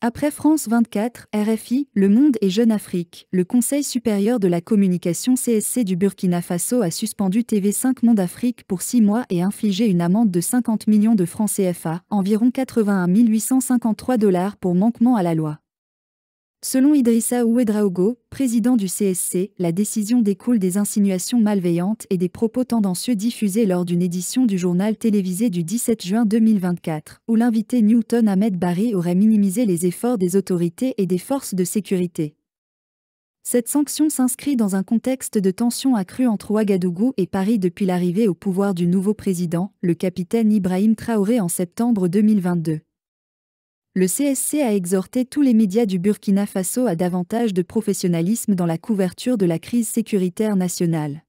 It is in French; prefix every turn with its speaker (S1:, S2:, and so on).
S1: Après France 24, RFI, Le Monde et Jeune Afrique, le Conseil supérieur de la communication CSC du Burkina Faso a suspendu TV5 Monde Afrique pour six mois et infligé une amende de 50 millions de francs CFA, environ 81 853 dollars pour manquement à la loi. Selon Idrissa Ouedraogo, président du CSC, la décision découle des insinuations malveillantes et des propos tendancieux diffusés lors d'une édition du journal télévisé du 17 juin 2024, où l'invité Newton Ahmed Barry aurait minimisé les efforts des autorités et des forces de sécurité. Cette sanction s'inscrit dans un contexte de tension accrue entre Ouagadougou et Paris depuis l'arrivée au pouvoir du nouveau président, le capitaine Ibrahim Traoré en septembre 2022 le CSC a exhorté tous les médias du Burkina Faso à davantage de professionnalisme dans la couverture de la crise sécuritaire nationale.